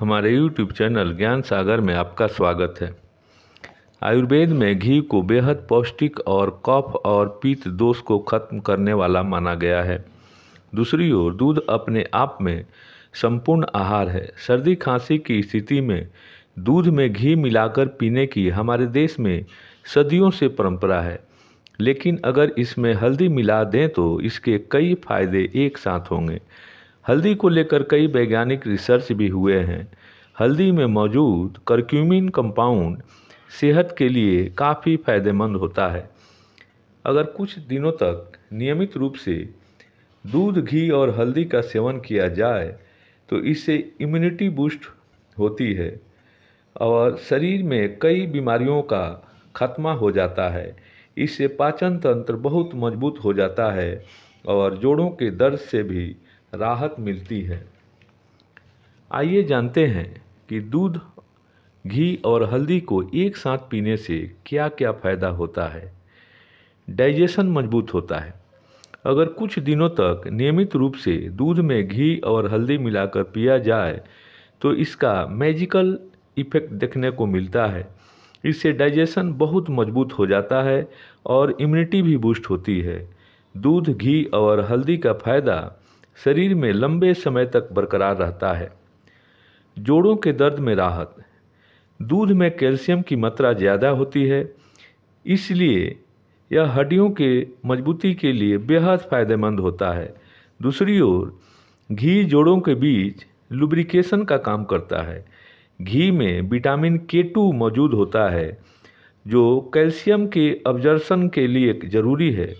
हमारे YouTube channel ज्ञान सागर में आपका स्वागत है आयुर्वेद में घी को बेहद पौष्टिक और कफ और पीत दोष को खत्म करने वाला माना गया है दूसरी ओर दूध अपने आप में संपूर्ण आहार है सर्दी खांसी की स्थिति में दूध में घी मिलाकर पीने की हमारे देश में सदियों से परंपरा है लेकिन अगर इसमें हल्दी मिला दें तो इसके कई फायदे एक साथ होंगे हल्दी को लेकर कई वैज्ञानिक रिसर्च भी हुए हैं हल्दी में मौजूद करक्यूमिन कंपाउंड सेहत के लिए काफ़ी फायदेमंद होता है अगर कुछ दिनों तक नियमित रूप से दूध घी और हल्दी का सेवन किया जाए तो इससे इम्यूनिटी बूस्ट होती है और शरीर में कई बीमारियों का खात्मा हो जाता है इससे पाचन तंत्र बहुत मजबूत हो जाता है और जोड़ों के दर्द से भी राहत मिलती है आइए जानते हैं कि दूध घी और हल्दी को एक साथ पीने से क्या क्या फ़ायदा होता है डाइजेशन मजबूत होता है अगर कुछ दिनों तक नियमित रूप से दूध में घी और हल्दी मिलाकर पिया जाए तो इसका मैजिकल इफेक्ट देखने को मिलता है इससे डाइजेशन बहुत मजबूत हो जाता है और इम्यूनिटी भी बूस्ट होती है दूध घी और हल्दी का फ़ायदा शरीर में लंबे समय तक बरकरार रहता है जोड़ों के दर्द में राहत दूध में कैल्शियम की मात्रा ज़्यादा होती है इसलिए यह हड्डियों के मजबूती के लिए बेहद फायदेमंद होता है दूसरी ओर घी जोड़ों के बीच लुब्रिकेशन का काम करता है घी में विटामिन के टू मौजूद होता है जो कैल्शियम के ऑब्जर्शन के लिए ज़रूरी है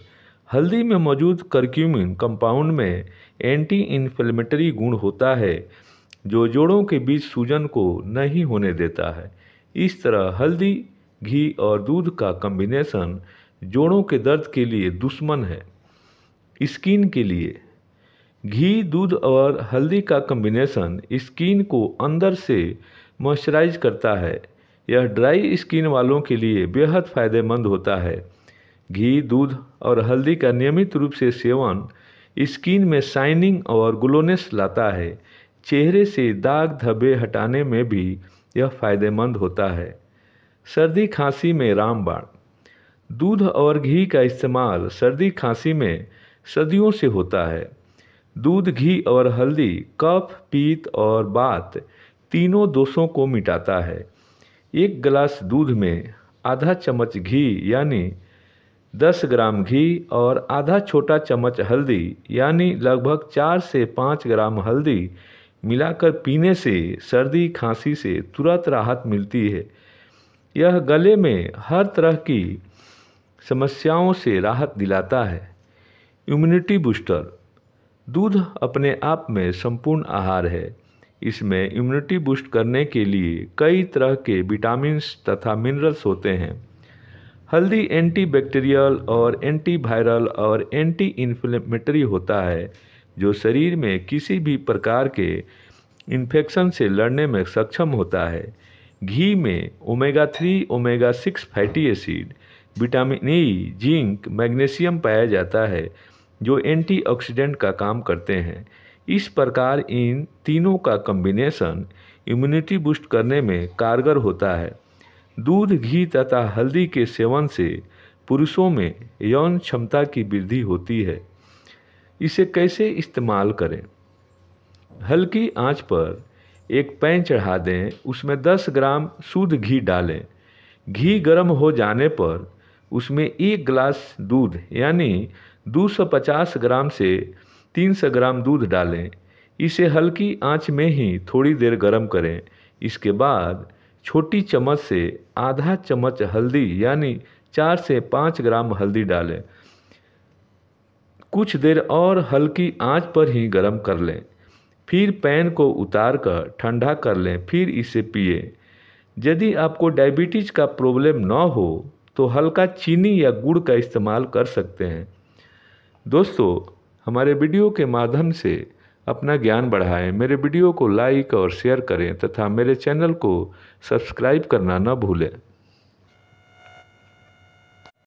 हल्दी में मौजूद करक्यूमिन कंपाउंड में एंटी इन्फ्लेमेटरी गुण होता है जो जोड़ों के बीच सूजन को नहीं होने देता है इस तरह हल्दी घी और दूध का कम्बिनेशन जोड़ों के दर्द के लिए दुश्मन है स्किन के लिए घी दूध और हल्दी का कम्बिनेशन स्किन को अंदर से मॉइस्चराइज करता है यह ड्राई स्किन वालों के लिए बेहद फायदेमंद होता है घी दूध और हल्दी का नियमित रूप से सेवन स्किन में शाइनिंग और ग्लोनेस लाता है चेहरे से दाग धब्बे हटाने में भी यह फायदेमंद होता है सर्दी खांसी में रामबाण दूध और घी का इस्तेमाल सर्दी खांसी में सदियों से होता है दूध घी और हल्दी कफ पीत और बात तीनों दोषों को मिटाता है एक गिलास दूध में आधा चम्मच घी यानी दस ग्राम घी और आधा छोटा चम्मच हल्दी यानी लगभग चार से पाँच ग्राम हल्दी मिलाकर पीने से सर्दी खांसी से तुरंत राहत मिलती है यह गले में हर तरह की समस्याओं से राहत दिलाता है इम्यूनिटी बूस्टर दूध अपने आप में संपूर्ण आहार है इसमें इम्यूनिटी बूस्ट करने के लिए कई तरह के विटामिन्स तथा मिनरल्स होते हैं हल्दी एंटीबैक्टीरियल और एंटीवायरल और एंटी इन्फ्लेमेटरी होता है जो शरीर में किसी भी प्रकार के इन्फेक्शन से लड़ने में सक्षम होता है घी में omega three omega six fatty acid vitamin E zinc magnesium पाया जाता है जो एंटीऑक्सीडेंट का काम करते हैं इस प्रकार इन तीनों का कम्बिनेशन इम्यूनिटी बूस्ट करने में कारगर होता है दूध घी तथा हल्दी के सेवन से पुरुषों में यौन क्षमता की वृद्धि होती है इसे कैसे इस्तेमाल करें हल्की आंच पर एक पैन चढ़ा दें उसमें 10 ग्राम शुद्ध घी डालें घी गर्म हो जाने पर उसमें एक गिलास दूध यानी 250 ग्राम से 300 ग्राम दूध डालें इसे हल्की आंच में ही थोड़ी देर गर्म करें इसके बाद छोटी चम्मच से आधा चम्मच हल्दी यानी चार से पाँच ग्राम हल्दी डालें कुछ देर और हल्की आंच पर ही गर्म कर लें फिर पैन को उतार कर ठंडा कर लें फिर इसे पिए यदि आपको डायबिटीज का प्रॉब्लम ना हो तो हल्का चीनी या गुड़ का इस्तेमाल कर सकते हैं दोस्तों हमारे वीडियो के माध्यम से अपना ज्ञान बढ़ाएं मेरे वीडियो को लाइक और शेयर करें तथा मेरे चैनल को सब्सक्राइब करना न भूलें